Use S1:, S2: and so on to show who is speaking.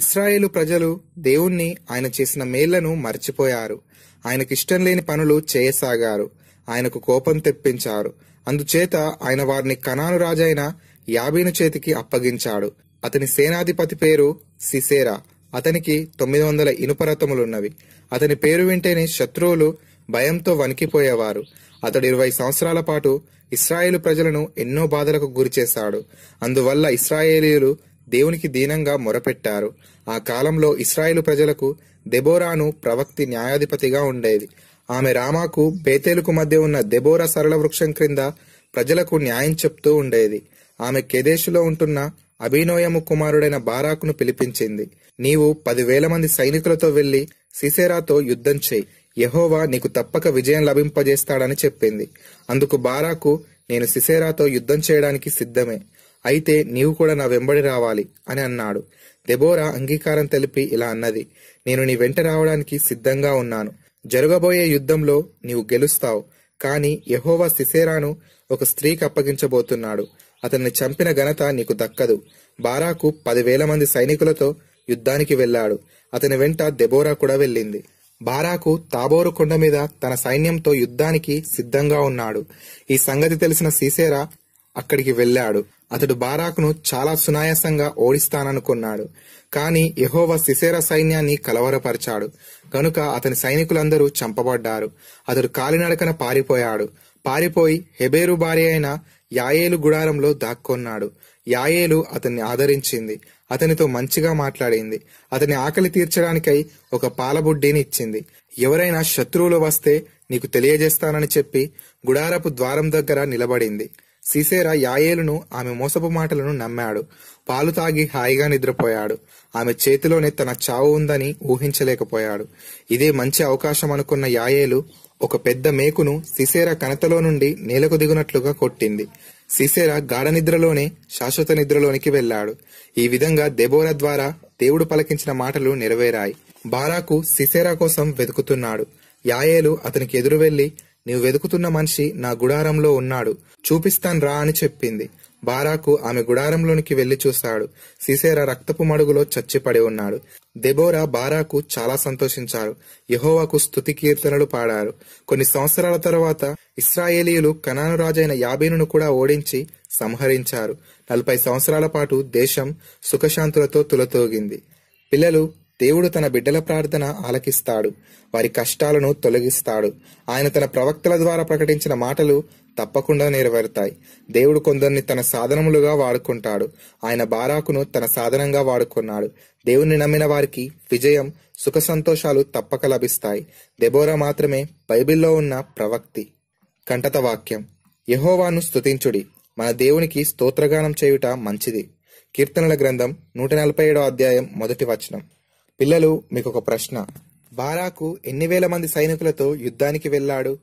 S1: ఇస్రాయేలు ప్రజలు దేవుణ్ణి ఆయన చేసిన మేళ్లను మర్చిపోయారు ఆయనకిష్టం లేని పనులు చేయసాగారు ఆయనకు కోపం తెప్పించారు అందుచేత ఆయన వారిని కనాను రాజైన యాబీను చేతికి అప్పగించాడు అతని సేనాధిపతి పేరు సిసేరా అతనికి తొమ్మిది వందల ఇనుపరతములున్నవి అతని పేరు వింటేనే శత్రువులు భయంతో వణికిపోయేవారు అతడు ఇరవై సంవత్సరాల పాటు ఇస్రాయేలు ప్రజలను ఎన్నో బాధలకు గురిచేశాడు అందువల్ల ఇస్రాయేలీలు దేవునికి దీనంగా మొరపెట్టారు ఆ కాలంలో ఇస్రాయేలు ప్రజలకు దెబోరాను ప్రవక్తి న్యాయాధిపతిగా ఉండేది ఆమె రామాకు బేతేలుకు మధ్య ఉన్న దెబోరా సరళ వృక్షం క్రింద ప్రజలకు న్యాయం చెప్తూ ఉండేది ఆమె కెదేశులో ఉంటున్న అభినోయము కుమారుడైన బారాకును పిలిపించింది నీవు పదివేల మంది సైనికులతో వెళ్లి సిసేరాతో యుద్ధం చేయి యహోవా నీకు తప్పక విజయం లభింపజేస్తాడని చెప్పింది అందుకు బారాకు నేను సిసేరాతో యుద్ధం చేయడానికి సిద్ధమే అయితే నీవు కూడా నా వెంబడి రావాలి అని అన్నాడు దెబోరా అంగీకారం తెలిపి ఇలా అన్నది నేను నీ వెంట రావడానికి సిద్ధంగా ఉన్నాను జరగబోయే యుద్ధంలో నీవు గెలుస్తావు కానీ యహోవా సిసేరాను ఒక స్త్రీకి అప్పగించబోతున్నాడు అతన్ని చంపిన ఘనత నీకు దక్కదు బారాకు పదివేల మంది సైనికులతో యుద్ధానికి వెళ్ళాడు అతని వెంట దెబోరా కూడా వెళ్ళింది బారాకు తాబోరు కొండ మీద తన సైన్యంతో యుద్ధానికి సిద్ధంగా ఉన్నాడు ఈ సంగతి తెలిసిన సీసేరా అక్కడికి వెళ్ళాడు అతడు బారాకును చాలా సునాయాసంగా ఓడిస్తాననుకున్నాడు కాని యహోవ సిసేర సైన్యాన్ని కలవరపరిచాడు కనుక అతని సైనికులందరూ చంపబడ్డారు అతడు కాలినడకన పారిపోయాడు పారిపోయి హెబేరు భార్య అయిన యాయేలు గుడారంలో దాక్కున్నాడు యాయేలు అతన్ని ఆదరించింది అతనితో మంచిగా మాట్లాడింది అతని ఆకలి తీర్చడానికై ఒక పాలబుడ్డీని ఇచ్చింది ఎవరైనా శత్రువులు వస్తే నీకు తెలియజేస్తానని చెప్పి గుడారపు ద్వారం దగ్గర నిలబడింది సీసేరా యాయేలును ఆమె మోసపు మాటలను నమ్మాడు పాలు తాగి హాయిగా నిద్రపోయాడు ఆమె చేతిలోనే తన చావు ఉందని ఊహించలేకపోయాడు ఇదే మంచి అవకాశం అనుకున్న యాయేలు ఒక పెద్ద మేకును సిసేరా కనతలో నుండి నేలకు దిగునట్లుగా కొట్టింది సిసేరా గాఢ నిద్రలోనే శాశ్వత నిద్రలోనికి వెళ్లాడు ఈ విధంగా దెబోరా ద్వారా దేవుడు పలకించిన మాటలు నెరవేరాయి బారాకు సిసేరా కోసం వెతుకుతున్నాడు యాయేలు అతనికి ఎదురు వెళ్లి నీవు వెతుకుతున్న మనిషి నా గుడారంలో ఉన్నాడు చూపిస్తాను రా అని చెప్పింది బారాకు ఆమె గుడారంలోనికి వెళ్లి చూశాడు సీసేరా రక్తపు మడుగులో చచ్చిపడి ఉన్నాడు దెబోరా బారాకు చాలా సంతోషించారు యహోవాకు స్థుతి కీర్తనలు పాడారు కొన్ని సంవత్సరాల తర్వాత ఇస్రాయేలీలు కనాను రాజైన యాబీనును కూడా ఓడించి సంహరించారు నలభై సంవత్సరాల పాటు దేశం సుఖశాంతులతో తులతోగింది పిల్లలు దేవుడు తన బిడ్డల ప్రార్థన ఆలకిస్తాడు వారి కష్టాలను తొలగిస్తాడు ఆయన తన ప్రవక్తల ద్వారా ప్రకటించిన మాటలు తప్పకుండా నెరవేరుతాయి దేవుడు కొందరిని తన సాధనములుగా వాడుకుంటాడు ఆయన బారాకును తన సాధనంగా వాడుకున్నాడు దేవుణ్ణి నమ్మిన వారికి విజయం సుఖ సంతోషాలు తప్పక లభిస్తాయి దెబోరా మాత్రమే బైబిల్లో ఉన్న ప్రవక్తి కంటత వాక్యం యహోవాను స్తుతించుడి మన దేవునికి స్తోత్రగానం చేయుట మంచిది కీర్తనల గ్రంథం నూట నలభై ఏడో అధ్యాయం మొదటి వచనం పిల్లలు మీకు ఒక ప్రశ్న బారాకు ఎన్ని వేల మంది సైనికులతో యుద్ధానికి వెళ్ళాడు